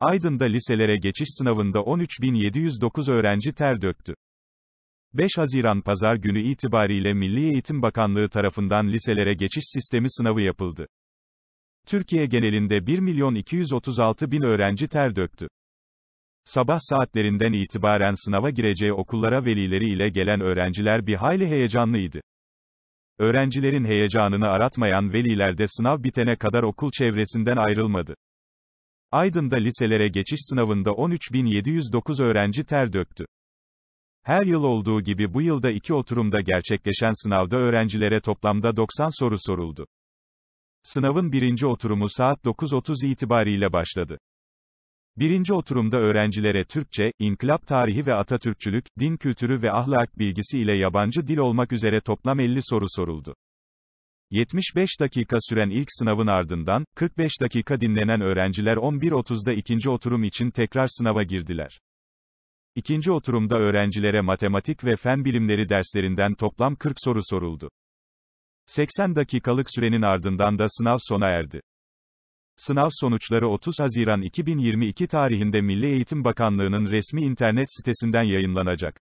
Aydın'da liselere geçiş sınavında 13.709 öğrenci ter döktü. 5 Haziran Pazar günü itibariyle Milli Eğitim Bakanlığı tarafından liselere geçiş sistemi sınavı yapıldı. Türkiye genelinde 1.236.000 öğrenci ter döktü. Sabah saatlerinden itibaren sınava gireceği okullara velileri ile gelen öğrenciler bir hayli heyecanlıydı. Öğrencilerin heyecanını aratmayan veliler de sınav bitene kadar okul çevresinden ayrılmadı. Aydın'da liselere geçiş sınavında 13.709 öğrenci ter döktü. Her yıl olduğu gibi bu yılda iki oturumda gerçekleşen sınavda öğrencilere toplamda 90 soru soruldu. Sınavın birinci oturumu saat 9.30 itibariyle başladı. Birinci oturumda öğrencilere Türkçe, inkılap tarihi ve Atatürkçülük, din kültürü ve ahlak bilgisi ile yabancı dil olmak üzere toplam 50 soru soruldu. 75 dakika süren ilk sınavın ardından, 45 dakika dinlenen öğrenciler 11.30'da ikinci oturum için tekrar sınava girdiler. İkinci oturumda öğrencilere matematik ve fen bilimleri derslerinden toplam 40 soru soruldu. 80 dakikalık sürenin ardından da sınav sona erdi. Sınav sonuçları 30 Haziran 2022 tarihinde Milli Eğitim Bakanlığı'nın resmi internet sitesinden yayınlanacak.